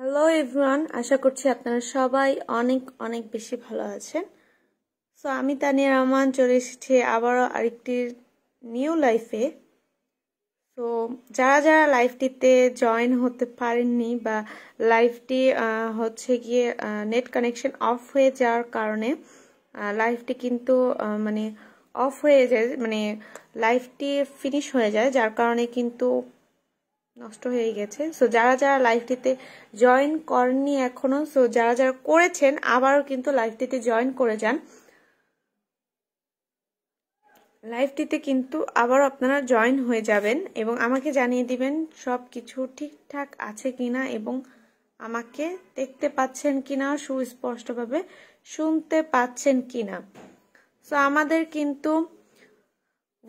Hello everyone আশা করছি আপনারা সবাই অনেক অনেক বেশি ভালো আছেন সো আমি তানিয়া রহমান চলে এসেছি আবারও আরেকটি নিউ লাইফে তো যারা যারা লাইফটিতে জয়েন হতে পারেননি বা লাইফটি হচ্ছে গিয়ে নেট কানেকশন অফ হয়ে যাওয়ার কারণে লাইফটি কিন্তু মানে অফ হয়ে যায় মানে লাইফটি ফিনিশ হয়ে যায় যার কারণে কিন্তু নষ্ট হয়ে গেছে সো যারা যারা লাইফটিতে জয়েন করেননি এখনো সো যারা যারা করেছেন আবারও কিন্তু লাইফটিতে জয়েন করে যান লাইফটিতে কিন্তু আবার আপনারা জয়েন হয়ে যাবেন এবং আমাকে জানিয়ে দিবেন সব কিছু ঠিকঠাক আছে কিনা এবং আমাকে দেখতে পাচ্ছেন কিনা সুস্পষ্টভাবে শুনতে পাচ্ছেন কিনা সো আমাদের কিন্তু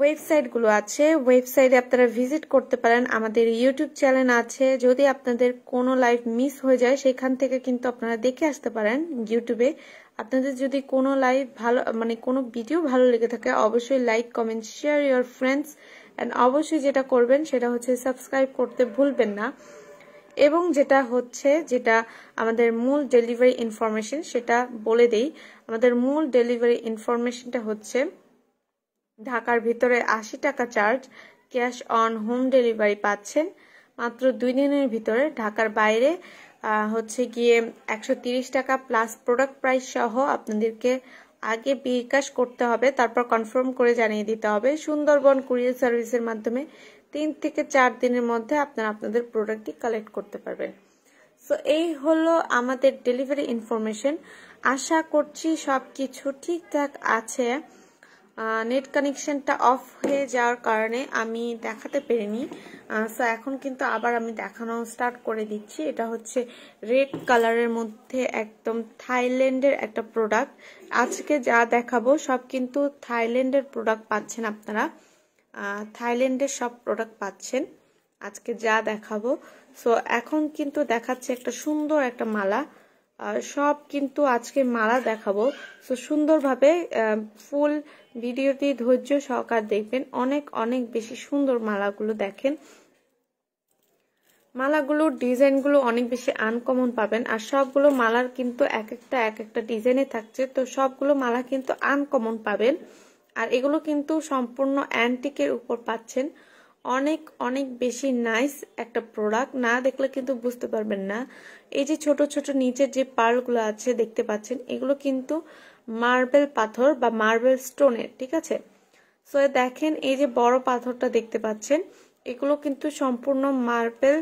ওয়েবসাইটগুলো আছে ওয়েবসাইটে আপনারা ভিজিট করতে পারেন আমাদের ইউটিউব চ্যানেল আছে যদি আপনাদের কোনো লাইভ মিস হয়ে যায় সেখান থেকে কিন্তু আপনারা দেখে আসতে পারেন ইউটিউবে আপনাদের যদি কোনো লাইভ ভালো মানে কোনো ভিডিও ভালো লেগে থাকে অবশ্যই like comment share your friends and অবশ্যই যেটা করবেন সেটা হচ্ছে সাবস্ক্রাইব করতে ভুলবেন না এবং যেটা হচ্ছে যেটা আমাদের মূল ডেলিভারি ইনফরমেশন সেটা বলে দেই আমাদের মূল ডেলিভারি ইনফরমেশনটা হচ্ছে ঢাকার ভিতরে আশি টাকা charge cash on home delivery পাচ্ছেন মাত্র দুই দিনের ভিতরে ঢাকার বাইরে হচ্ছে গিয়ে একশো টাকা প্লাস প্রোডাক্ট প্রাইস সহ আপনাদেরকে আগে বিকাশ করতে হবে তারপর কনফার্ম করে জানিয়ে দিতে হবে সুন্দরবন কুরিয়ার সার্ভিসের মাধ্যমে তিন থেকে চার দিনের মধ্যে আপনারা আপনাদের প্রোডাক্টটি কালেক্ট করতে পারবেন সো এই হলো আমাদের ডেলিভারি ইনফরমেশন আশা করছি সব কিছু ঠিকঠাক আছে নেট কানেকশনটা অফ হয়ে যাওয়ার কারণে আমি দেখাতে পারিনি সো এখন কিন্তু আবার আমি দেখানো স্টার্ট করে দিচ্ছি এটা হচ্ছে রেড কালারের মধ্যে একদম থাইল্যান্ডের একটা প্রোডাক্ট আজকে যা দেখাবো সব কিন্তু থাইল্যান্ডের প্রোডাক্ট পাচ্ছেন আপনারা থাইল্যান্ডের সব প্রোডাক্ট পাচ্ছেন আজকে যা দেখাবো সো এখন কিন্তু দেখাচ্ছে একটা সুন্দর একটা মালা সব কিন্তু আজকে মালা দেখাবো সো সুন্দরভাবে ফুল ভিডিওটি ধৈর্য সহকার দেখবেন অনেক অনেক বেশি সুন্দর মালাগুলো দেখেন মালাগুলোর ডিজাইনগুলো অনেক বেশি আনকমন পাবেন আর সবগুলো মালার কিন্তু এক একটা এক একটা ডিজাইনে থাকছে তো সবগুলো মালা কিন্তু আনকমন পাবেন আর এগুলো কিন্তু সম্পূর্ণ অ্যান্টিকের উপর পাচ্ছেন অনেক অনেক বেশি নাইস একটা প্রোডাক্ট না দেখলে কিন্তু বুঝতে পারবেন না এই যে ছোট ছোট নিচের যে পার্লগুলো আছে দেখতে পাচ্ছেন এগুলো কিন্তু মার্বেল পাথর বা মার্বেল স্টোনের ঠিক আছে সো দেখেন এই যে বড় পাথরটা দেখতে পাচ্ছেন এগুলো কিন্তু সম্পূর্ণ মার্বেল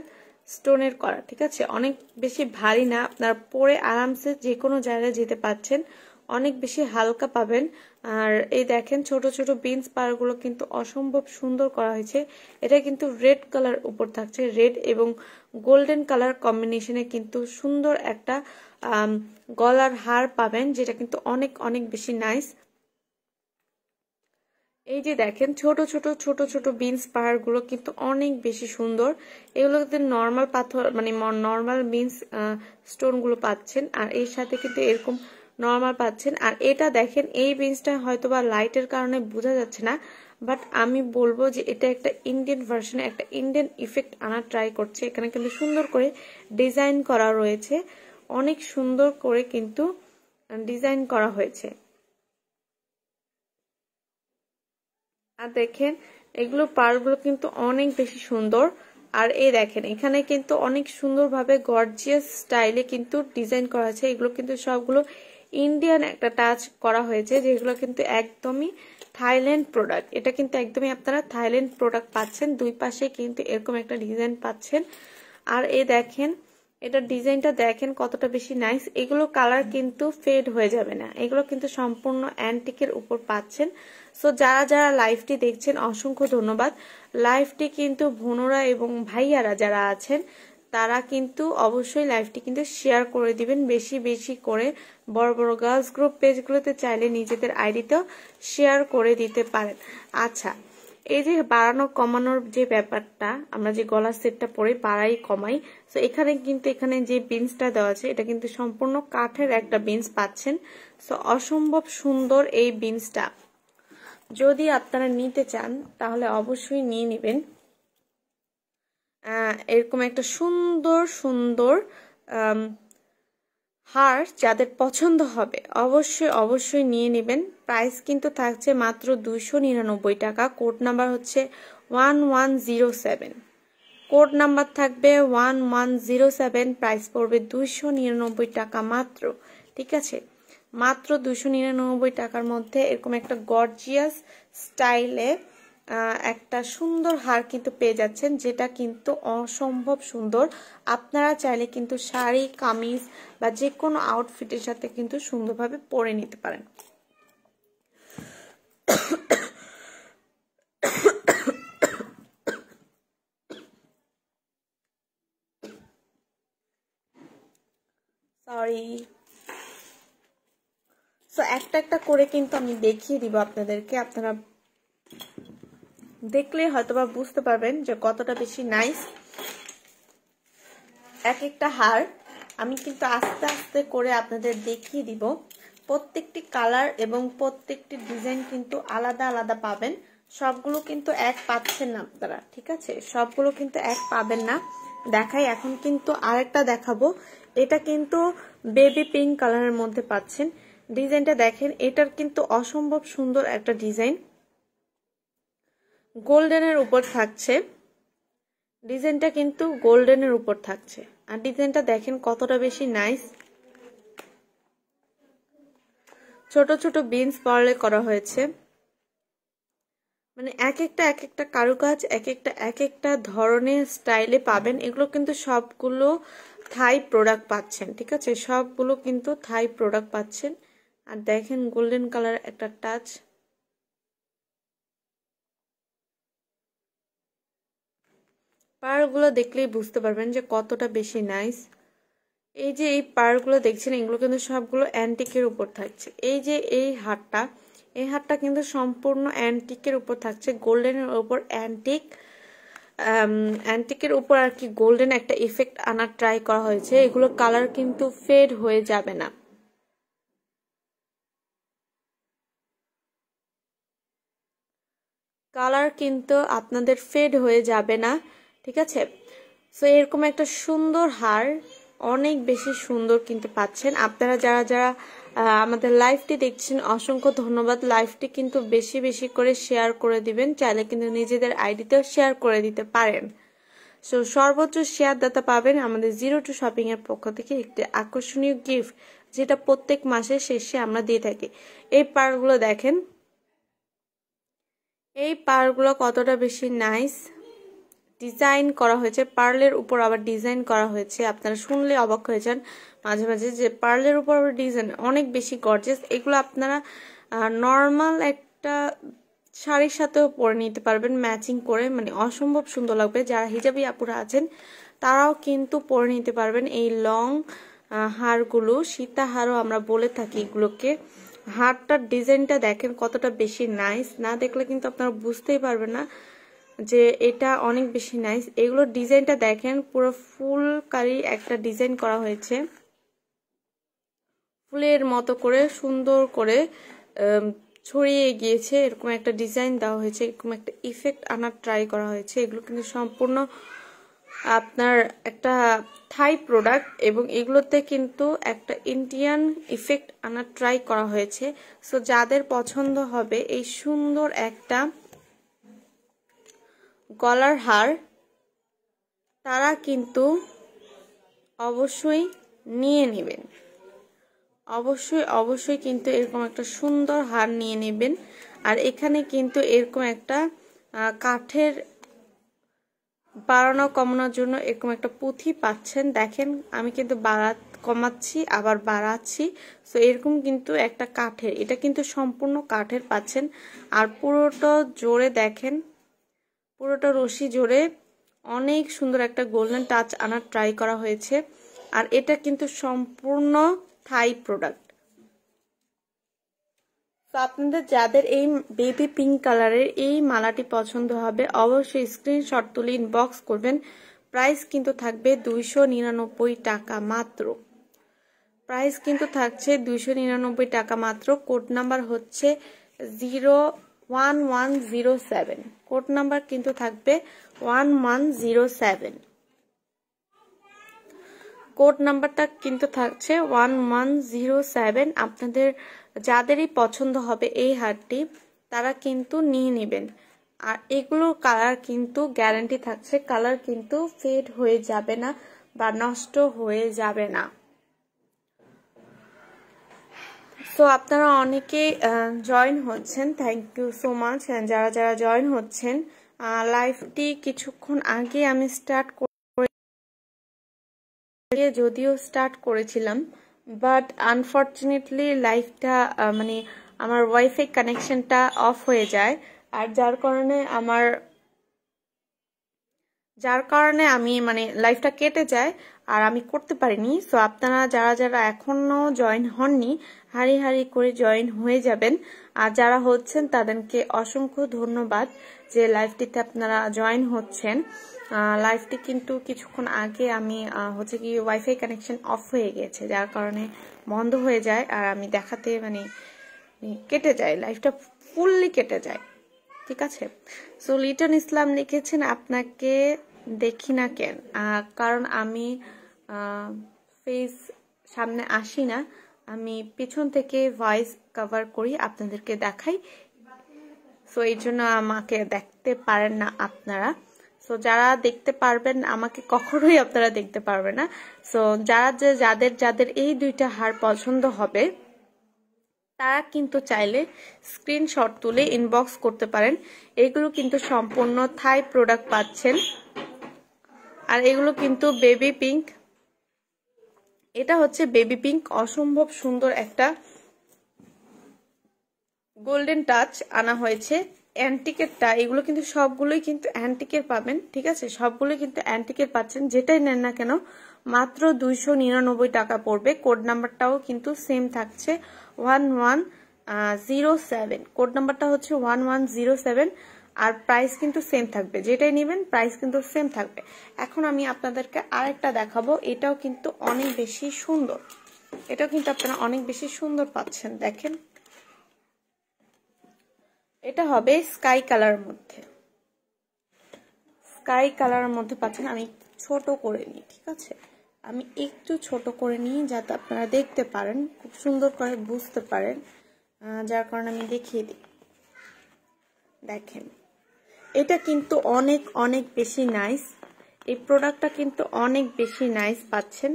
স্টোনের করা ঠিক আছে অনেক বেশি ভারী না আপনার পরে আরামসে যে কোনো জায়গায় যেতে পাচ্ছেন অনেক বেশি হালকা পাবেন আর এই দেখেন ছোট ছোট বিনস পারগুলো কিন্তু অসম্ভব সুন্দর করা হয়েছে এটা কিন্তু রেড কালার উপর থাকছে রেড এবং গোল্ডেন কালার কম্বিনেশনে কিন্তু সুন্দর একটা গলার হার পাবেন যেটা কিন্তু অনেক অনেক বেশি নাইস এই যে দেখেন ছোট ছোট ছোট ছোট বিনস পাহাড়গুলো কিন্তু অনেক বেশি সুন্দর কিন্তু নর্মাল পাথর মানে নর্মাল বিনস স্টোন গুলো পাচ্ছেন আর এর সাথে কিন্তু এরকম নর্মাল পাচ্ছেন আর এটা দেখেন এই বিনসটা হয়তো বা লাইটের কারণে বোঝা যাচ্ছে না বাট আমি বলবো যে এটা একটা ইন্ডিয়ান ভার্সনে একটা ইন্ডিয়ান ইফেক্ট আনার ট্রাই করছে এখানে কিন্তু সুন্দর করে ডিজাইন করা রয়েছে অনেক সুন্দর করে কিন্তু ডিজাইন করা হয়েছে আর দেখেন এগুলো গুলো কিন্তু অনেক বেশি সুন্দর আর এই দেখেন এখানে কিন্তু অনেক সুন্দরভাবে গর্জিয়াস স্টাইলে কিন্তু ডিজাইন করা হয়েছে এগুলো কিন্তু সবগুলো ইন্ডিয়ান একটা টাচ করা হয়েছে যেগুলো কিন্তু একদমই থাইল্যান্ড প্রোডাক্ট এটা কিন্তু একদমই আপনারা থাইল্যান্ড প্রোডাক্ট পাচ্ছেন দুই পাশে কিন্তু এরকম একটা ডিজাইন পাচ্ছেন আর এ দেখেন এটার ডিজাইনটা দেখেন কতটা বেশি নাইস এগুলো কালার কিন্তু ফেড হয়ে যাবে না এগুলো কিন্তু সম্পূর্ণ অ্যান্টিকের উপর পাচ্ছেন সো যারা যারা লাইভটি দেখছেন অসংখ্য ধন্যবাদ লাইভটি কিন্তু ভনুরা এবং ভাইয়ারা যারা আছেন তারা কিন্তু অবশ্যই লাইভটি কিন্তু শেয়ার করে দিবেন বেশি বেশি করে বড় বড় গার্লস গ্রুপ পেজগুলোতে চাইলে নিজেদের আইডিতেও শেয়ার করে দিতে পারেন আচ্ছা এই যে বাড়ানো কমানোর যে ব্যাপারটা আমরা যে গলার সেটটা পরে বাড়াই কমাই তো এখানে কিন্তু এখানে যে বিনসটা দেওয়া আছে এটা কিন্তু সম্পূর্ণ কাঠের একটা বিনস পাচ্ছেন তো অসম্ভব সুন্দর এই বিনসটা যদি আপনারা নিতে চান তাহলে অবশ্যই নিয়ে নেবেন এরকম একটা সুন্দর সুন্দর হার যাদের পছন্দ হবে অবশ্যই অবশ্যই নিয়ে নেবেন প্রাইস কিন্তু থাকছে মাত্র দুইশো নিরানব্বই টাকা কোড নাম্বার হচ্ছে one one zero seven code number থাকবে one one zero seven price পড়বে দুইশো নিরানব্বই টাকা মাত্র ঠিক আছে মাত্র দুশো নিরানব্বই টাকার মধ্যে এরকম একটা গর্জিয়াস স্টাইলে একটা সুন্দর হার কিন্তু পেয়ে যাচ্ছেন যেটা কিন্তু অসম্ভব সুন্দর আপনারা চাইলে কিন্তু শাড়ি কামিজ বা যে কোনো আউটফিটের সাথে কিন্তু সুন্দরভাবে পরে নিতে পারেন একটা একটা করে কিন্তু আমি দেখিয়ে দিব আপনাদেরকে আপনারা দেখলে হয়তোবা বুঝতে পারবেন যে কতটা বেশি নাইস এক একটা হার আমি কিন্তু আস্তে আস্তে করে আপনাদের দেখিয়ে দিব প্রত্যেকটি কালার এবং প্রত্যেকটি ডিজাইন কিন্তু আলাদা আলাদা পাবেন সবগুলো কিন্তু এক পাচ্ছেন না আপনারা ঠিক আছে সবগুলো কিন্তু এক পাবেন না দেখাই এখন কিন্তু আরেকটা দেখাবো এটা কিন্তু বেবি পিঙ্ক কালারের মধ্যে পাচ্ছেন ডিজাইনটা দেখেন এটার কিন্তু অসম্ভব সুন্দর একটা ডিজাইন গোল্ডেনের উপর থাকছে ডিজাইনটা কিন্তু গোল্ডেনের উপর থাকছে আর ডিজাইনটা দেখেন কতটা বেশি নাইস ছোট ছোট বিনস পার্লে করা হয়েছে মানে এক একটা এক একটা কারুকাজ এক একটা এক একটা ধরনের স্টাইলে পাবেন এগুলো কিন্তু সবগুলো থাই প্রোডাক্ট পাচ্ছেন ঠিক আছে সবগুলো কিন্তু থাই প্রোডাক্ট পাচ্ছেন আর দেখেন গোল্ডেন কালার একটা টাচ পাড়গুলো দেখলেই বুঝতে পারবেন যে কতটা বেশি নাইস এই যে এই পাড়গুলো দেখছেন এগুলো কিন্তু সবগুলো অ্যান্টিকের উপর থাকছে এই যে এই হাটটা এই হাটটা কিন্তু সম্পূর্ণ অ্যান্টিকের উপর থাকছে গোল্ডেনের উপর অ্যান্টিক অ্যান্টিকের উপর আর কি গোল্ডেন একটা ইফেক্ট আনার ট্রাই করা হয়েছে এগুলো কালার কিন্তু ফেড হয়ে যাবে না কালার কিন্তু আপনাদের ফেড হয়ে যাবে না ঠিক আছে সো এরকম একটা সুন্দর হার অনেক বেশি সুন্দর কিনতে পাচ্ছেন আপনারা যারা যারা আমাদের লাইফটি দেখছেন অসংখ্য ধন্যবাদ লাইফটি কিন্তু বেশি বেশি করে শেয়ার করে দিবেন চাইলে কিন্তু নিজেদের আইডিতেও শেয়ার করে দিতে পারেন সো সর্বোচ্চ শেয়ারদাতা পাবেন আমাদের জিরো টু শপিং এর পক্ষ থেকে একটি আকর্ষণীয় গিফট যেটা প্রত্যেক মাসের শেষে আমরা দিয়ে থাকি এই পারগুলো দেখেন এই পারগুলো কতটা বেশি নাইস ডিজাইন করা হয়েছে পার্লের উপর আবার ডিজাইন করা হয়েছে আপনারা শুনলে অবাক হয়েছেন মাঝে মাঝে যে পার্লের উপর আবার ডিজাইন অনেক বেশি গর্জেস এগুলো আপনারা নর্মাল একটা শাড়ির সাথেও পরে নিতে পারবেন ম্যাচিং করে মানে অসম্ভব সুন্দর লাগবে যারা হিজাবি আপুরা আছেন তারাও কিন্তু পরে নিতে পারবেন এই লং হারগুলো হারও আমরা বলে থাকি এগুলোকে হারটার ডিজাইনটা দেখেন কতটা বেশি নাইস না দেখলে কিন্তু আপনারা বুঝতেই পারবেন না যে এটা অনেক বেশি নাইস এগুলোর ডিজাইনটা দেখেন পুরো ফুলকারি একটা ডিজাইন করা হয়েছে ফুলের মতো করে সুন্দর করে ছড়িয়ে গিয়েছে এরকম একটা ডিজাইন দেওয়া হয়েছে এরকম একটা ইফেক্ট আনার ট্রাই করা হয়েছে এগুলো কিন্তু সম্পূর্ণ আপনার একটা থাই প্রোডাক্ট এবং এগুলোতে কিন্তু একটা ইন্ডিয়ান ইফেক্ট আনার ট্রাই করা হয়েছে সো যাদের পছন্দ হবে এই সুন্দর একটা গলার হার তারা কিন্তু অবশ্যই নিয়ে নেবেন অবশ্যই অবশ্যই কিন্তু এরকম একটা সুন্দর হার নিয়ে নেবেন আর এখানে কিন্তু এরকম একটা কাঠের বাড়ানো কমানোর জন্য এরকম একটা পুঁথি পাচ্ছেন দেখেন আমি কিন্তু বাড়া কমাচ্ছি আবার বাড়াচ্ছি সো এরকম কিন্তু একটা কাঠের এটা কিন্তু সম্পূর্ণ কাঠের পাচ্ছেন আর পুরোটা জোরে দেখেন পুরোটা রশি জোরে অনেক সুন্দর একটা গোল্ডেন টাচ আনার ট্রাই করা হয়েছে আর এটা কিন্তু সম্পূর্ণ থাই প্রোডাক্ট তো আপনাদের যাদের এই বেবি পিঙ্ক কালারের এই মালাটি পছন্দ হবে অবশ্যই স্ক্রিনশট তুলে ইনবক্স করবেন প্রাইস কিন্তু থাকবে দুইশো নিরানব্বই টাকা মাত্র প্রাইস কিন্তু থাকছে দুইশো নিরানব্বই টাকা মাত্র কোড নাম্বার হচ্ছে zero one one zero seven code number কিন্তু থাকবে one one zero seven code নাম্বারটা কিন্তু থাকছে ওয়ান ওয়ান জিরো সেভেন আপনাদের যাদেরই পছন্দ হবে এই হারটি তারা কিন্তু নিয়ে নেবেন আর এগুলোর কালার কিন্তু গ্যারান্টি থাকছে কালার কিন্তু ফেড হয়ে যাবে না বা নষ্ট হয়ে যাবে না সো আপনারা অনেকে জয়েন হচ্ছেন থ্যাংক ইউ সো মাচ যারা যারা জয়েন হচ্ছেন লাইভটি কিছুক্ষণ আগে আমি স্টার্ট করে যদিও স্টার্ট করেছিলাম বাট আনফর্চুনেটলি লাইফটা মানে আমার ওয়াইফাই কানেকশনটা অফ হয়ে যায় আর যার কারণে আমার যার কারণে আমি মানে লাইফটা কেটে যায় আর আমি করতে পারিনি সো আপনারা যারা যারা এখনও জয়েন হননি হারি হারি করে জয়েন হয়ে যাবেন আর যারা হচ্ছেন তাদেরকে অসংখ্য ধন্যবাদ যে লাইভটিতে আপনারা জয়েন হচ্ছেন লাইভটি কিন্তু কিছুক্ষণ আগে আমি হচ্ছে কি ওয়াইফাই কানেকশন অফ হয়ে গেছে যার কারণে বন্ধ হয়ে যায় আর আমি দেখাতে মানে, মানে কেটে যায় লাইফটা ফুললি কেটে যায় ঠিক আছে সো লিটন ইসলাম লিখেছেন আপনাকে দেখি না কেন কারণ আমি ফেস সামনে আসি না আমি পিছন থেকে ভয়েস কভার করি আপনাদেরকে দেখাই সো এই জন্য আমাকে দেখতে পারেন না আপনারা সো যারা দেখতে পারবেন আমাকে কখনোই আপনারা দেখতে পারবে না সো যারা যে যাদের যাদের এই দুইটা হার পছন্দ হবে তারা কিন্তু চাইলে স্ক্রিনশট তুলে ইনবক্স করতে পারেন এগুলো কিন্তু সম্পূর্ণ থাই প্রোডাক্ট পাচ্ছেন আর এগুলো কিন্তু বেবি পিঙ্ক এটা হচ্ছে বেবি পিঙ্ক অসম্ভব সুন্দর একটা গোল্ডেন টাচ আনা হয়েছে অ্যান্টিকেটটা এগুলো কিন্তু সবগুলোই কিন্তু অ্যান্টিকের পাবেন ঠিক আছে সবগুলোই কিন্তু অ্যান্টিকের পাচ্ছেন যেটাই নেন না কেন মাত্র দুইশো নিরানব্বই টাকা পড়বে কোড নাম্বারটাও কিন্তু সেম থাকছে one one zero seven code নাম্বারটা হচ্ছে ওয়ান ওয়ান জিরো সেভেন আর প্রাইস কিন্তু সেম থাকবে যেটাই নেবেন প্রাইস কিন্তু সেম থাকবে এখন আমি আপনাদেরকে আরেকটা দেখাবো এটাও কিন্তু অনেক বেশি সুন্দর এটাও কিন্তু আপনারা অনেক বেশি সুন্দর পাচ্ছেন দেখেন এটা হবে স্কাই কালার মধ্যে স্কাই কালারের মধ্যে পাচ্ছেন আমি ছোট করে নিই ঠিক আছে আমি একটু ছোট করে নিই যাতে আপনারা দেখতে পারেন খুব সুন্দর করে বুঝতে পারেন যার কারণে আমি দেখিয়ে দিই দেখেন এটা কিন্তু অনেক অনেক বেশি নাইস এই প্রোডাক্টটা কিন্তু অনেক বেশি নাইস পাচ্ছেন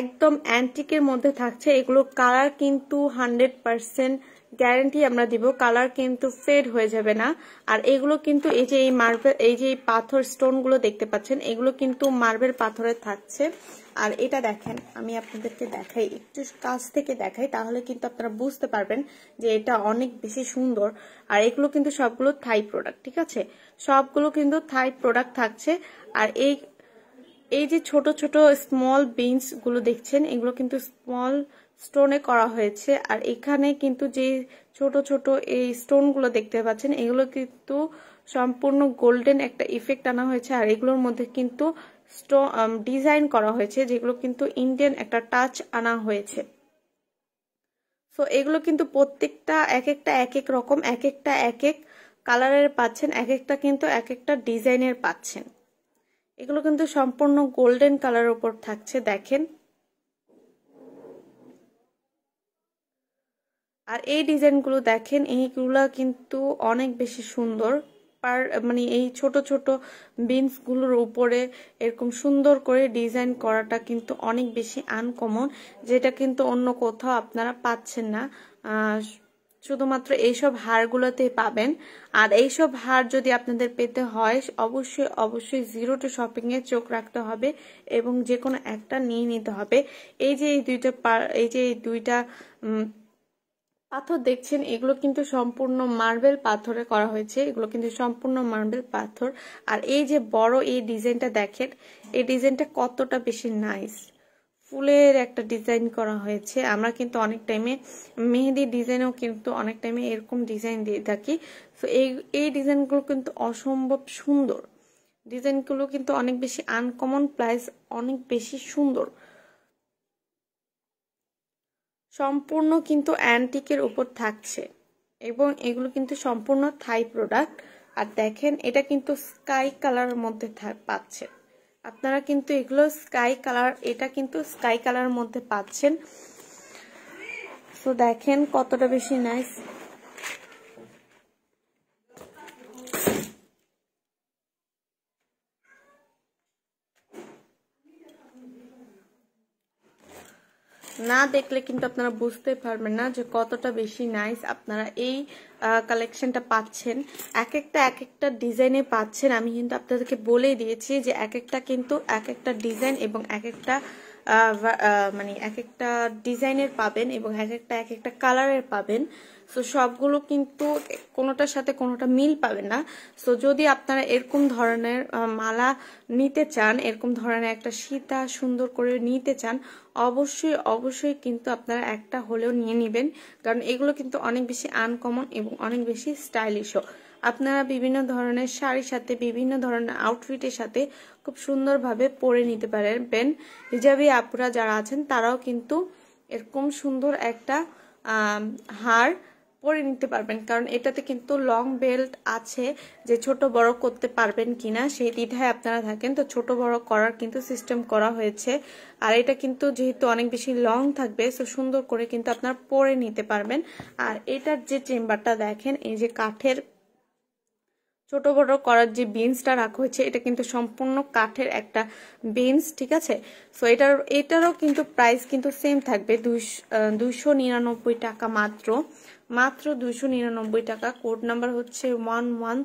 একদম অ্যান্টিকের মধ্যে থাকছে এগুলো কালার কিন্তু হান্ড্রেড পারসেন্ট গ্যারেন্টি আমরা দিব কালার কিন্তু ফেড হয়ে যাবে না আর এগুলো কিন্তু এই যে এই মার্বেল এই যে পাথর স্টোন গুলো দেখতে পাচ্ছেন এগুলো কিন্তু মার্বেল পাথরে থাকছে আর এটা দেখেন আমি আপনাদেরকে দেখাই একটু কাছ থেকে দেখাই তাহলে কিন্তু আপনারা বুঝতে পারবেন যে এটা অনেক বেশি সুন্দর আর এগুলো কিন্তু সবগুলো থাই প্রোডাক্ট ঠিক আছে সবগুলো কিন্তু থাই প্রোডাক্ট থাকছে আর এই এই যে ছোট ছোট স্মল বিনস গুলো দেখছেন এগুলো কিন্তু স্মল স্টোনে করা হয়েছে আর এখানে কিন্তু যে ছোট ছোট এই স্টোনগুলো দেখতে পাচ্ছেন এগুলো কিন্তু সম্পূর্ণ গোল্ডেন একটা ইফেক্ট আনা হয়েছে আর এগুলোর মধ্যে কিন্তু ডিজাইন করা হয়েছে যেগুলো কিন্তু ইন্ডিয়ান একটা টাচ আনা হয়েছে সো এগুলো কিন্তু প্রত্যেকটা এক একটা এক এক রকম এক একটা এক এক কালারের পাচ্ছেন এক একটা কিন্তু এক একটা ডিজাইনের পাচ্ছেন এগুলো কিন্তু সম্পূর্ণ গোল্ডেন কালারের উপর থাকছে দেখেন আর এই ডিজাইনগুলো দেখেন এইগুলো কিন্তু অনেক বেশি সুন্দর পার মানে এই ছোট ছোট বিনসগুলোর উপরে এরকম সুন্দর করে ডিজাইন করাটা কিন্তু অনেক বেশি আনকমন যেটা কিন্তু অন্য কোথাও আপনারা পাচ্ছেন না শুধুমাত্র এইসব হারগুলোতেই পাবেন আর এইসব হার যদি আপনাদের পেতে হয় অবশ্যই অবশ্যই জিরো টু শপিংয়ে চোখ রাখতে হবে এবং যে কোনো একটা নিয়ে নিতে হবে এই যে এই দুইটা এই যে এই দুইটা পাথর দেখছেন এগুলো কিন্তু সম্পূর্ণ মার্বেল পাথরে করা হয়েছে এগুলো কিন্তু সম্পূর্ণ মার্বেল পাথর আর এই যে বড় এই ডিজাইনটা দেখেন এই ডিজাইনটা কতটা বেশি নাইস ফুলের একটা ডিজাইন করা হয়েছে আমরা কিন্তু অনেক টাইমে মেহেদি ডিজাইনও কিন্তু অনেক টাইমে এরকম ডিজাইন দিয়ে থাকি তো এই এই ডিজাইনগুলো কিন্তু অসম্ভব সুন্দর ডিজাইনগুলো কিন্তু অনেক বেশি আনকমন প্রাইস অনেক বেশি সুন্দর সম্পূর্ণ কিন্তু অ্যান্টিকের উপর থাকছে এবং এগুলো কিন্তু সম্পূর্ণ থাই প্রোডাক্ট আর দেখেন এটা কিন্তু স্কাই কালারের মধ্যে পাচ্ছে আপনারা কিন্তু এগুলো স্কাই কালার এটা কিন্তু স্কাই কালারের মধ্যে পাচ্ছেন তো দেখেন কতটা বেশি নাইস না দেখলে কিন্তু আপনারা বুঝতে পারবেন না যে কতটা বেশি নাইস আপনারা এই কালেকশনটা পাচ্ছেন এক একটা এক একটা ডিজাইনে পাচ্ছেন আমি কিন্তু আপনাদেরকে বলেই দিয়েছি যে এক একটা কিন্তু এক একটা ডিজাইন এবং এক একটা মানে এক একটা ডিজাইনের পাবেন এবং এক একটা এক একটা কালারের পাবেন সো সবগুলো কিন্তু কোনোটার সাথে কোনোটা মিল পাবে না সো যদি আপনারা এরকম ধরনের মালা নিতে চান এরকম ধরনের একটা সীতা সুন্দর করে নিতে চান অবশ্যই অবশ্যই কিন্তু আপনারা একটা হলেও নিয়ে নেবেন কারণ এগুলো কিন্তু অনেক বেশি আনকমন এবং অনেক বেশি স্টাইলিশও আপনারা বিভিন্ন ধরনের শাড়ির সাথে বিভিন্ন ধরনের আউটফিটের সাথে খুব সুন্দরভাবে পরে নিতে পারবেন হিজাবি আপুরা যারা আছেন তারাও কিন্তু এরকম সুন্দর একটা হার পরে নিতে পারবেন কারণ এটাতে কিন্তু লং বেল্ট আছে যে ছোট বড় করতে পারবেন কিনা সেই দ্বিধায় আপনারা থাকেন তো ছোট বড় করার কিন্তু সিস্টেম করা হয়েছে আর এটা কিন্তু যেহেতু অনেক বেশি লং থাকবে সো সুন্দর করে কিন্তু আপনারা পরে নিতে পারবেন আর এটার যে চেম্বারটা দেখেন এই যে কাঠের ছোট বড় করার যে বিনসটা রাখা হয়েছে এটা কিন্তু সম্পূর্ণ কাঠের একটা বিনস ঠিক আছে সো এটার এটারও কিন্তু প্রাইস কিন্তু সেম থাকবে দুইশো নিরানব্বই টাকা মাত্র মাত্র দুইশো নিরানব্বই টাকা কোড নাম্বার হচ্ছে one one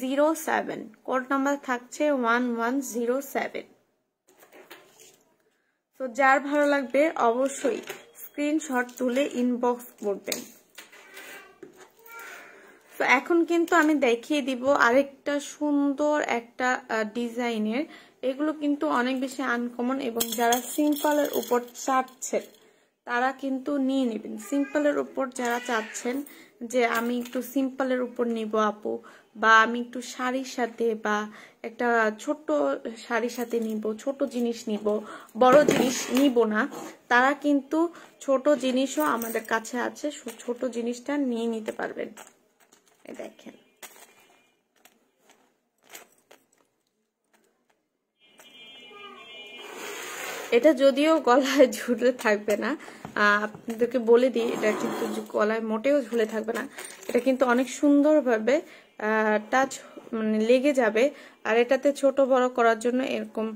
zero seven code number থাকছে ওয়ান ওয়ান জিরো সেভেন তো যার ভালো লাগবে অবশ্যই স্ক্রিনশট তুলে ইনবক্স করবেন তো এখন কিন্তু আমি দেখিয়ে দিব আরেকটা সুন্দর একটা ডিজাইনের এগুলো কিন্তু অনেক বেশি আনকমন এবং যারা সিম্পলের উপর চাপছে তারা কিন্তু নিয়ে নেবেন সিম্পলের উপর যারা চাচ্ছেন যে আমি একটু সিম্পলের উপর নিব আপু বা আমি একটু শাড়ির সাথে বা একটা ছোট শাড়ির সাথে নিব ছোট জিনিস নিব বড় জিনিস নিব না তারা কিন্তু ছোট জিনিসও আমাদের কাছে আছে ছোট জিনিসটা নিয়ে নিতে পারবেন দেখেন এটা যদিও গলায় ঝুলে থাকবে না আপনাদেরকে বলে দিই এটা কিন্তু গলায় মোটেও ঝুলে থাকবে না এটা কিন্তু অনেক সুন্দরভাবে টাচ মানে লেগে যাবে আর এটাতে ছোট বড় করার জন্য এরকম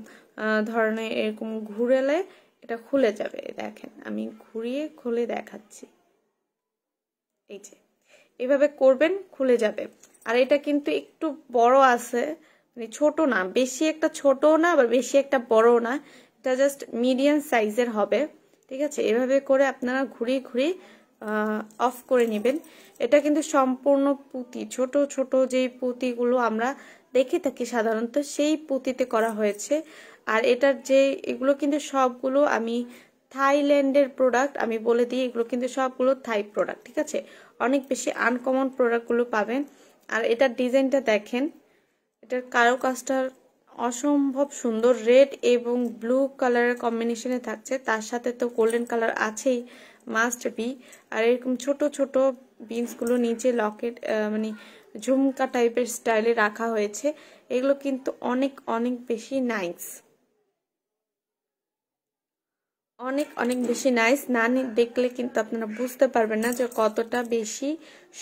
ধরনের এরকম ঘুরেলে এটা খুলে যাবে দেখেন আমি ঘুরিয়ে খুলে দেখাচ্ছি এই যে এভাবে করবেন খুলে যাবে আর এটা কিন্তু একটু বড় আছে মানে ছোট না বেশি একটা ছোট না আবার বেশি একটা বড় না এটা জাস্ট মিডিয়াম সাইজের হবে ঠিক আছে এভাবে করে আপনারা ঘুরি ঘুরি অফ করে নেবেন এটা কিন্তু সম্পূর্ণ পুঁতি ছোট ছোট যেই পুঁতিগুলো আমরা দেখে থাকি সাধারণত সেই পুঁতিতে করা হয়েছে আর এটার যে এগুলো কিন্তু সবগুলো আমি থাইল্যান্ডের প্রোডাক্ট আমি বলে দিই এগুলো কিন্তু সবগুলো থাই প্রোডাক্ট ঠিক আছে অনেক বেশি আনকমন প্রোডাক্টগুলো পাবেন আর এটার ডিজাইনটা দেখেন এটার কারো কাজটার অসম্ভব সুন্দর রেড এবং ব্লু কালারের কম্বিনেশনে থাকছে তার সাথে তো গোল্ডেন কালার আছেই মাস্ট বি আর এরকম ছোট ছোট বিনসগুলো নিচে লকেট মানে ঝুমকা টাইপের স্টাইলে রাখা হয়েছে এগুলো কিন্তু অনেক অনেক বেশি নাইস অনেক অনেক বেশি নাইস না দেখলে কিন্তু আপনারা বুঝতে পারবেন না যে কতটা বেশি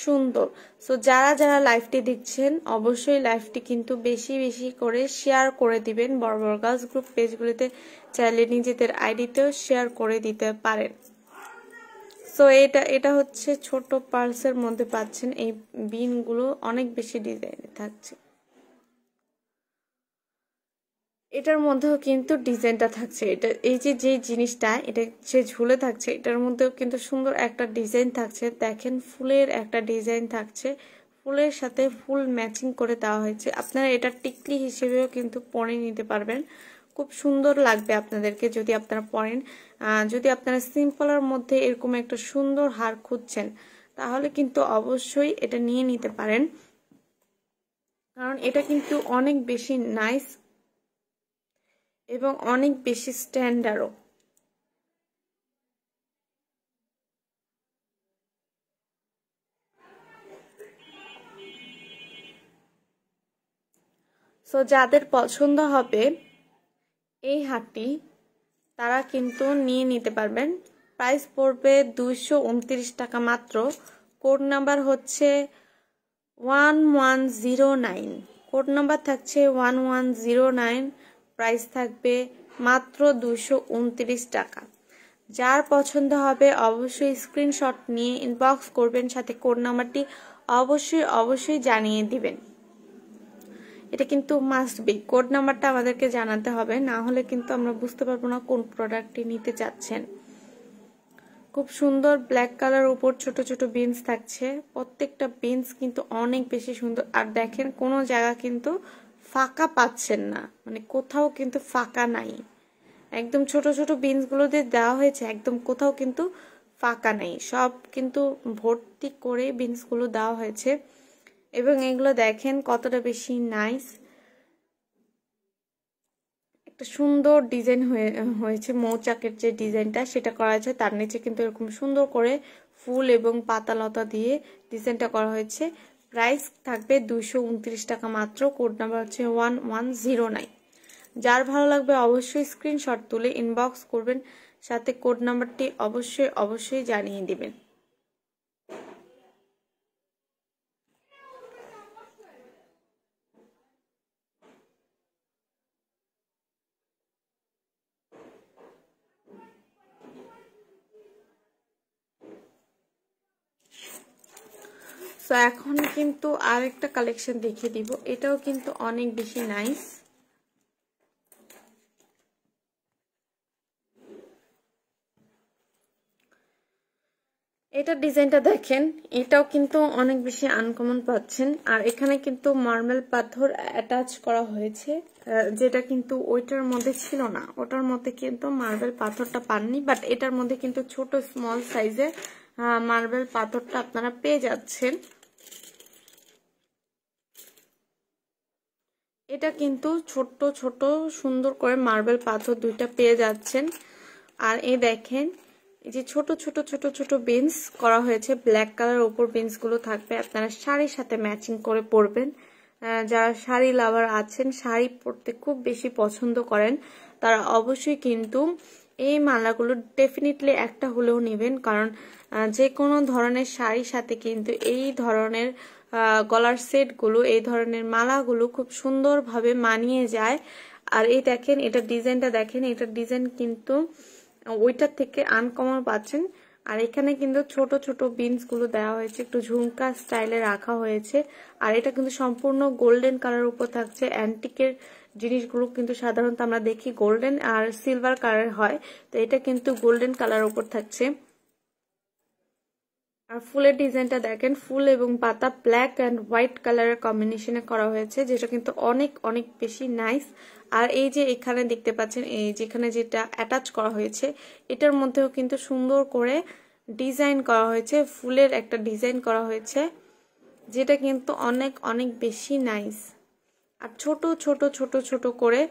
সুন্দর সো যারা যারা লাইফটি দেখছেন অবশ্যই লাইফটি কিন্তু বেশি বেশি করে শেয়ার করে দিবেন বড় বড় গার্লস গ্রুপ পেজগুলিতে চাইলে নিজেদের আইডিতেও শেয়ার করে দিতে পারেন সো এটা এটা হচ্ছে ছোট পার্সের মধ্যে পাচ্ছেন এই বিনগুলো অনেক বেশি ডিজাইনে থাকছে এটার মধ্যেও কিন্তু ডিজাইনটা থাকছে এটা এই যে যে জিনিসটা এটা সে ঝুলে থাকছে এটার মধ্যেও কিন্তু সুন্দর একটা ডিজাইন থাকছে দেখেন ফুলের একটা ডিজাইন থাকছে ফুলের সাথে ফুল ম্যাচিং করে দেওয়া হয়েছে আপনারা এটা টিকলি হিসেবেও কিন্তু পরে নিতে পারবেন খুব সুন্দর লাগবে আপনাদেরকে যদি আপনারা পরেন যদি আপনারা সিম্পলের মধ্যে এরকম একটা সুন্দর হার খুঁজছেন তাহলে কিন্তু অবশ্যই এটা নিয়ে নিতে পারেন কারণ এটা কিন্তু অনেক বেশি নাইস এবং অনেক বেশি স্ট্যান্ডার্ডও সো যাদের পছন্দ হবে এই হাটটি তারা কিন্তু নিয়ে নিতে পারবেন প্রাইস পড়বে দুইশো টাকা মাত্র কোড নাম্বার হচ্ছে one one zero nine code number থাকছে one one zero nine price থাকবে মাত্র দুশো টাকা যার পছন্দ হবে অবশ্যই স্ক্রিনশট নিয়ে ইনবক্স করবেন সাথে কোড নাম্বারটি অবশ্যই অবশ্যই জানিয়ে দিবেন এটা কিন্তু মাস্ট বি কোড নাম্বারটা আমাদেরকে জানাতে হবে না হলে কিন্তু আমরা বুঝতে পারবো না কোন প্রোডাক্টটি নিতে চাচ্ছেন খুব সুন্দর ব্ল্যাক কালার উপর ছোট ছোট বিনস থাকছে প্রত্যেকটা বিনস কিন্তু অনেক বেশি সুন্দর আর দেখেন কোনো জায়গা কিন্তু ফাঁকা পাচ্ছেন না মানে কোথাও কিন্তু ফাঁকা নাই একদম ছোট ছোট বিনসগুলো দিয়ে দেওয়া হয়েছে একদম কোথাও কিন্তু ফাঁকা নাই সব কিন্তু ভর্তি করে বিনসগুলো দেওয়া হয়েছে এবং এগুলো দেখেন কতটা বেশি নাইস একটা সুন্দর ডিজাইন হয়েছে মৌচাকের যে ডিজাইনটা সেটা করা হয়েছে তার নিচে কিন্তু এরকম সুন্দর করে ফুল এবং পাতালতা দিয়ে ডিজাইনটা করা হয়েছে প্রাইস থাকবে দুশো উনত্রিশ টাকা মাত্র কোড নাম্বার হচ্ছে ওয়ান ওয়ান জিরো নাইন যার ভালো লাগবে অবশ্যই স্ক্রিনশট তুলে ইনবক্স করবেন সাথে কোড নাম্বারটি অবশ্যই অবশ্যই জানিয়ে দেবেন সো এখন কিন্তু আর একটা কালেকশন দেখে দিব এটাও কিন্তু অনেক বেশি নাইস এটা ডিজাইনটা দেখেন এটাও কিন্তু অনেক বেশি আনকমন পাচ্ছেন আর এখানে কিন্তু মার্মেল পাথর অ্যাটাচ করা হয়েছে যেটা কিন্তু ওইটার মধ্যে ছিল না ওটার মধ্যে কিন্তু মার্বেল পাথরটা পাননি বাট এটার মধ্যে কিন্তু ছোট স্মল সাইজে মার্বেল পাথরটা আপনারা পেয়ে যাচ্ছেন এটা কিন্তু ছোট্ট ছোট সুন্দর করে মার্বেল পাথর দুইটা পেয়ে যাচ্ছেন আর এই দেখেন এই যে ছোট ছোট ছোট ছোট বিনস করা হয়েছে ব্ল্যাক কালার ওপর গুলো থাকবে আপনারা শাড়ির সাথে ম্যাচিং করে পরবেন যারা শাড়ি লাভার আছেন শাড়ি পরতে খুব বেশি পছন্দ করেন তারা অবশ্যই কিন্তু এই মালাগুলো ডেফিনেটলি একটা হলেও নেবেন কারণ যে কোনো ধরনের শাড়ির সাথে কিন্তু এই ধরনের গলার সেটগুলো এই ধরনের মালাগুলো খুব সুন্দরভাবে মানিয়ে যায় আর এই দেখেন এটার ডিজাইনটা দেখেন এটার ডিজাইন কিন্তু ওইটার থেকে আনকমন পাচ্ছেন আর এখানে কিন্তু ছোট ছোট গুলো দেওয়া হয়েছে একটু ঝুমকা স্টাইলে রাখা হয়েছে আর এটা কিন্তু সম্পূর্ণ গোল্ডেন কালার উপর থাকছে অ্যান্টিকের জিনিসগুলো কিন্তু সাধারণত আমরা দেখি গোল্ডেন আর সিলভার কালার হয় তো এটা কিন্তু গোল্ডেন কালার উপর থাকছে আর ফুলের ডিজাইনটা দেখেন ফুল এবং পাতা ব্ল্যাক অ্যান্ড হোয়াইট কালারের কম্বিনেশনে করা হয়েছে যেটা কিন্তু অনেক অনেক বেশি নাইস আর এই যে এখানে দেখতে পাচ্ছেন এই যেখানে যেটা অ্যাটাচ করা হয়েছে এটার মধ্যেও কিন্তু সুন্দর করে ডিজাইন করা হয়েছে ফুলের একটা ডিজাইন করা হয়েছে যেটা কিন্তু অনেক অনেক বেশি নাইস আর ছোট ছোট ছোট ছোট করে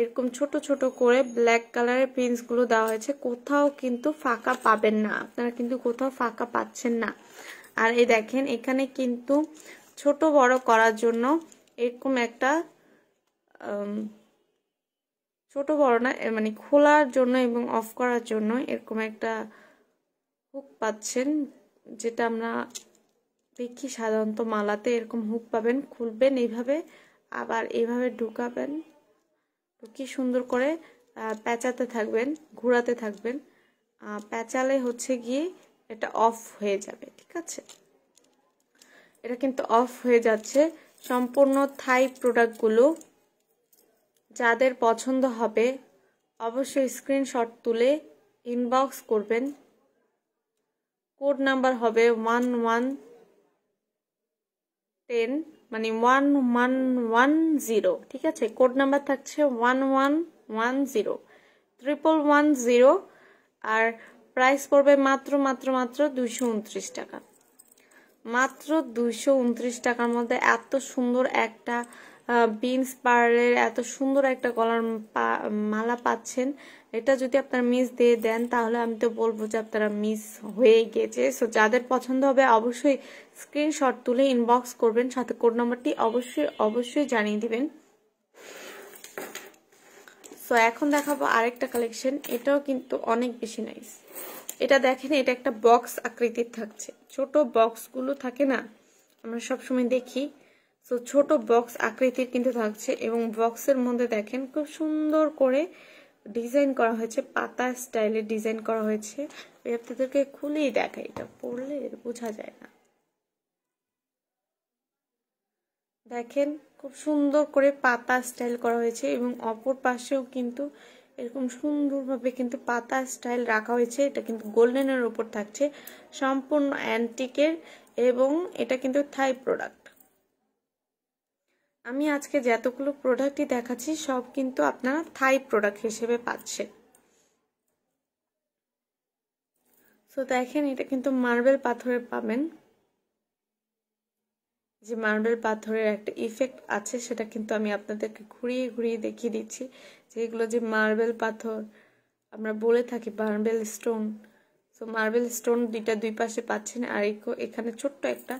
এরকম ছোট ছোট করে ব্ল্যাক কালারের গুলো দেওয়া হয়েছে কোথাও কিন্তু ফাঁকা পাবেন না আপনারা কিন্তু কোথাও ফাঁকা পাচ্ছেন না আর এই দেখেন এখানে কিন্তু ছোট বড় করার জন্য এরকম একটা ছোট বড় না মানে খোলার জন্য এবং অফ করার জন্য এরকম একটা হুক পাচ্ছেন যেটা আমরা দেখি সাধারণত মালাতে এরকম হুক পাবেন খুলবেন এইভাবে আবার এইভাবে ঢুকাবেন তো কি সুন্দর করে প্যাঁচাতে থাকবেন ঘোরাতে থাকবেন প্যাঁচালে হচ্ছে গিয়ে এটা অফ হয়ে যাবে ঠিক আছে এটা কিন্তু অফ হয়ে যাচ্ছে সম্পূর্ণ থাই প্রোডাক্টগুলো যাদের পছন্দ হবে অবশ্যই স্ক্রিনশট তুলে ইনবক্স করবেন কোড নাম্বার হবে ওয়ান ওয়ান টেন মানে ওয়ান ওয়ান ওয়ান জিরো ঠিক আছে কোড নাম্বার থাকছে one one one zero triple one zero আর প্রাইস পড়বে মাত্র মাত্র মাত্র দুইশো উনত্রিশ টাকা মাত্র দুইশো উনত্রিশ টাকার মধ্যে এত সুন্দর একটা বিনস পার্লের এত সুন্দর একটা কলার মালা পাচ্ছেন এটা যদি আপনারা মিস দিয়ে দেন তাহলে আমি তো বলবো যে আপনারা মিস হয়ে গেছে সো যাদের পছন্দ হবে অবশ্যই স্ক্রিনশট তুলে ইনবক্স করবেন সাথে কোড নম্বরটি অবশ্যই অবশ্যই জানিয়ে দিবেন সো এখন দেখাবো আরেকটা কালেকশন এটাও কিন্তু অনেক বেশি নাইস এটা দেখেন এটা একটা বক্স আকৃতির থাকছে ছোট বক্সগুলো থাকে না আমরা সবসময় দেখি সো ছোট বক্স আকৃতির কিন্তু থাকছে এবং বক্সের মধ্যে দেখেন খুব সুন্দর করে ডিজাইন করা হয়েছে পাতা স্টাইলে ডিজাইন করা হয়েছে আপনাদেরকে খুলেই দেখা এটা পড়লে বোঝা যায় না দেখেন খুব সুন্দর করে পাতা স্টাইল করা হয়েছে এবং অপর পাশেও কিন্তু এরকম সুন্দরভাবে কিন্তু পাতা স্টাইল রাখা হয়েছে এটা কিন্তু গোল্ডেনের ওপর থাকছে সম্পূর্ণ অ্যান্টিকের এবং এটা কিন্তু থাই প্রোডাক্ট আমি আজকে যতগুলো প্রোডাক্টই দেখাচ্ছি সব কিন্তু আপনারা থাই প্রোডাক্ট হিসেবে পাচ্ছেন সো দেখেন এটা কিন্তু মার্বেল পাথরে পাবেন যে মার্বেল পাথরের একটা ইফেক্ট আছে সেটা কিন্তু আমি আপনাদেরকে ঘুরিয়ে ঘুরিয়ে দেখিয়ে দিচ্ছি যে এগুলো যে মার্বেল পাথর আমরা বলে থাকি marble stone so marble stone দুইটা দুই পাশে পাচ্ছেন আর এখানে ছোট্ট একটা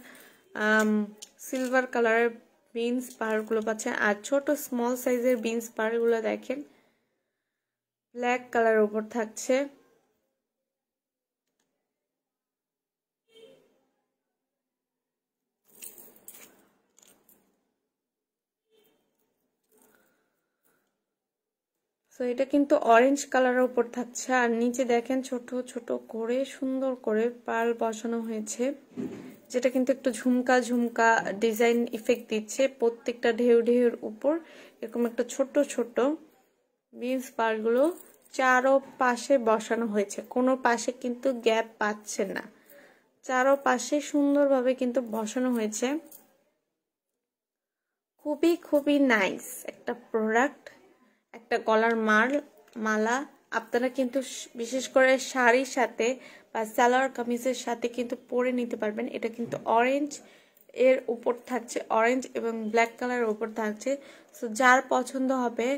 সিলভার কালারের বিনস পারগুলো পাচ্ছেন আর ছোট স্মল সাইজের বিনস পারগুলো দেখেন ব্ল্যাক কালার উপর থাকছে তো এটা কিন্তু অরেঞ্জ কালারের উপর থাকছে আর নিচে দেখেন ছোট ছোট করে সুন্দর করে পাল বসানো হয়েছে যেটা কিন্তু একটু ঝুমকা ঝুমকা ডিজাইন ইফেক্ট দিচ্ছে প্রত্যেকটা ঢেউ ঢেউর উপর এরকম একটা ছোট ছোট বিনস পারগুলো চারো পাশে বসানো হয়েছে কোনো পাশে কিন্তু গ্যাপ পাচ্ছে না চারো পাশে সুন্দরভাবে কিন্তু বসানো হয়েছে খুবই খুবই নাইস একটা প্রোডাক্ট একটা গলার মাল মালা আপনারা কিন্তু বিশেষ করে শাড়ির সাথে বা সালোয়ার কামিজের সাথে কিন্তু পরে নিতে পারবেন এটা কিন্তু অরেঞ্জ এর উপর থাকছে অরেঞ্জ এবং ব্ল্যাক কালারের উপর থাকছে সো যার পছন্দ হবে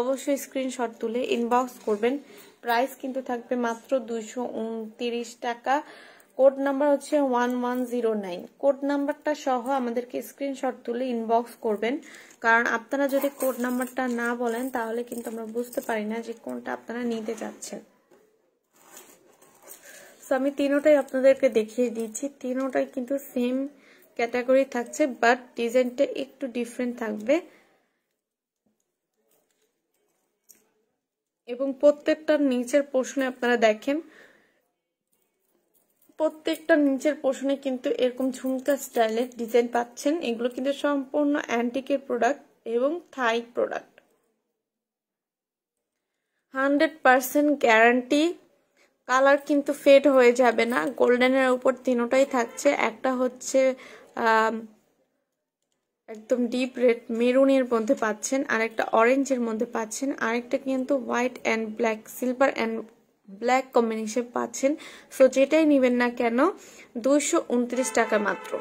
অবশ্যই স্ক্রিনশট তুলে ইনবক্স করবেন প্রাইস কিন্তু থাকবে মাত্র দুশো টাকা কোড নাম্বার হচ্ছে one one zero nine code নাম্বারটা সহ আমাদেরকে স্ক্রিনশট তুলে ইনবক্স করবেন কারণ আপনারা যদি কোড নাম্বারটা না বলেন তাহলে কিন্তু আমরা বুঝতে পারি না যে কোনটা আপনারা নিতে চাচ্ছেন সো আমি তিনোটাই আপনাদেরকে দেখিয়ে দিচ্ছি তিনোটাই কিন্তু সেম ক্যাটাগরি থাকছে বাট ডিজাইনটা একটু ডিফারেন্ট থাকবে এবং প্রত্যেকটার নিচের প্রশ্নে আপনারা দেখেন প্রত্যেকটা নিচের পোষণে কিন্তু এরকম ঝুমকা স্টাইলের ডিজাইন পাচ্ছেন এগুলো কিন্তু সম্পূর্ণ অ্যান্টিকের প্রোডাক্ট এবং Thai product hundred percent guarantee colour কিন্তু ফেড হয়ে যাবে না গোল্ডেনের উপর তিনোটাই থাকছে একটা হচ্ছে একদম ডিপ রেড মেরুনের মধ্যে পাচ্ছেন আরেকটা অরেঞ্জের মধ্যে পাচ্ছেন আরেকটা কিন্তু white and black silver and black combination পাচ্ছেন সো যেটাই নেবেন না কেন দুইশো টাকা মাত্র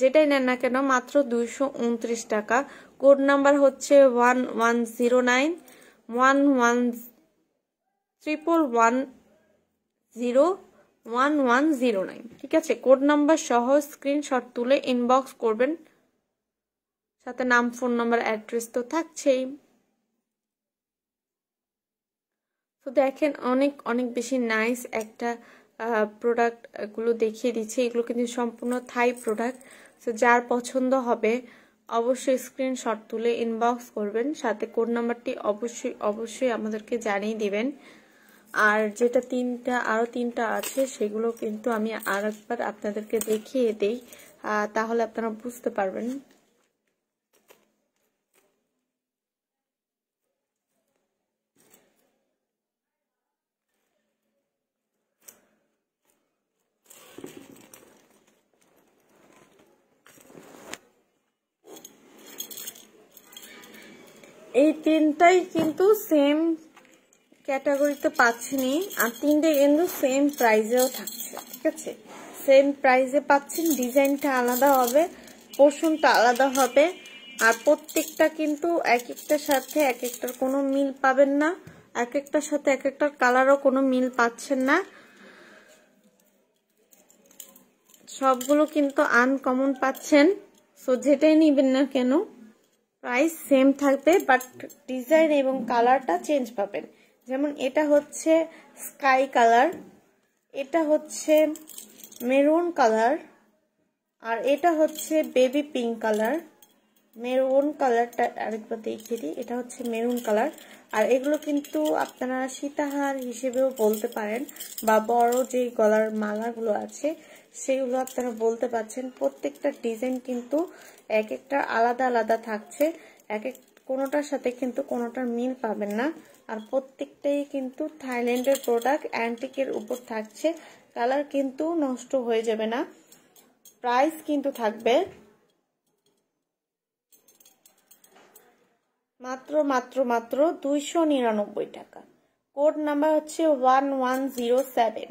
যেটাই নেন না কেন মাত্র দুইশো টাকা কোড নাম্বার হচ্ছে one one zero nine one one triple one zero one one zero nine ঠিক আছে কোড নাম্বার সহ স্ক্রিনশট তুলে ইনবক্স করবেন সাথে নাম ফোন নাম্বার অ্যাড্রেস তো থাকছেই তো দেখেন অনেক অনেক বেশি নাইস একটা প্রোডাক্টগুলো দেখিয়ে দিচ্ছে এগুলো কিন্তু সম্পূর্ণ থাই প্রোডাক্ট তো যার পছন্দ হবে অবশ্যই স্ক্রিনশট তুলে ইনবক্স করবেন সাথে কোড নাম্বারটি অবশ্যই অবশ্যই আমাদেরকে জানিয়ে দিবেন আর যেটা তিনটা আরও তিনটা আছে সেগুলো কিন্তু আমি আর একবার আপনাদেরকে দেখিয়ে দিই তাহলে আপনারা বুঝতে পারবেন তিনটাই কিন্তু সেম ক্যাটাগরিতে পাচ্ছেনি আর তিনটে কিন্তু সেম প্রাইজেও থাকছে ঠিক আছে সেম প্রাইজে পাচ্ছেন ডিজাইনটা আলাদা হবে পোর্শনটা আলাদা হবে আর প্রত্যেকটা কিন্তু এক একটার সাথে এক একটার কোনো মিল পাবেন না এক একটার সাথে এক একটার কালারও কোনো মিল পাচ্ছেন না সবগুলো কিন্তু আনকমন পাচ্ছেন সো যেটাই নিবেন না কেন প্রাইস সেম থাকবে বাট ডিজাইন এবং কালারটা চেঞ্জ পাবেন যেমন এটা হচ্ছে স্কাই কালার এটা হচ্ছে মেরুন কালার আর এটা হচ্ছে বেবি পিঙ্ক কালার মেরুন কালারটা আরেকবার দেখিয়ে দিই এটা হচ্ছে মেরুন কালার আর এগুলো কিন্তু আপনারা সীতাহার হিসেবেও বলতে পারেন বা বড় যে গলার মালাগুলো আছে সেইগুলো আপনারা বলতে পারছেন প্রত্যেকটা ডিজাইন কিন্তু এক একটা আলাদা আলাদা থাকছে এক এক কোনোটার সাথে কিন্তু কোনোটার মিল পাবেন না আর প্রত্যেকটাই কিন্তু থাইল্যান্ডের প্রোডাক্ট অ্যান্টিকের উপর থাকছে কালার কিন্তু নষ্ট হয়ে যাবে না প্রাইস কিন্তু থাকবে মাত্র মাত্র মাত্র দুইশো নিরানব্বই টাকা কোড নাম্বার হচ্ছে ওয়ান ওয়ান জিরো সেভেন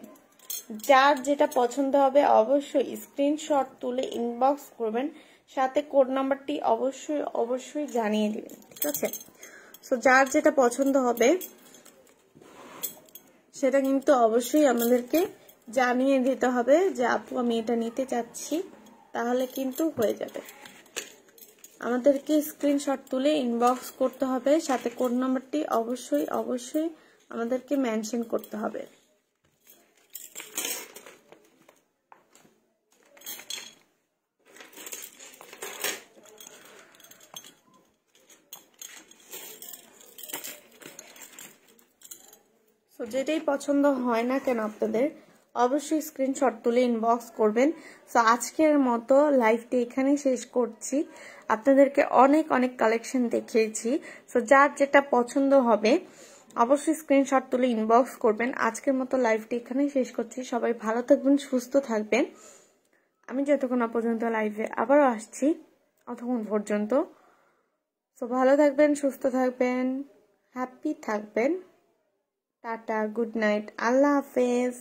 যার যেটা পছন্দ হবে অবশ্যই স্ক্রিনশট তুলে ইনবক্স করবেন সাথে কোড নাম্বারটি অবশ্যই অবশ্যই জানিয়ে দিবেন ঠিক আছে সো যার যেটা পছন্দ হবে সেটা কিন্তু অবশ্যই আমাদেরকে জানিয়ে দিতে হবে যে আপু আমি এটা নিতে চাচ্ছি তাহলে কিন্তু হয়ে যাবে আমাদেরকে স্ক্রিনশট তুলে ইনবক্স করতে হবে সাথে কোড নাম্বারটি অবশ্যই অবশ্যই আমাদেরকে মেনশন করতে হবে যেটাই পছন্দ হয় না কেন আপনাদের অবশ্যই স্ক্রিনশট তুলে ইনবক্স করবেন সো আজকের মতো লাইভটি এখানে শেষ করছি আপনাদেরকে অনেক অনেক কালেকশন দেখিয়েছি সো যার যেটা পছন্দ হবে অবশ্যই স্ক্রিনশট তুলে ইনবক্স করবেন আজকের মতো লাইভটি এখানে শেষ করছি সবাই ভালো থাকবেন সুস্থ থাকবেন আমি যতক্ষণ না পর্যন্ত লাইভে আবারও আসছি অতক্ষণ পর্যন্ত সো ভালো থাকবেন সুস্থ থাকবেন হ্যাপি থাকবেন Tata, good night. Allah Hafiz.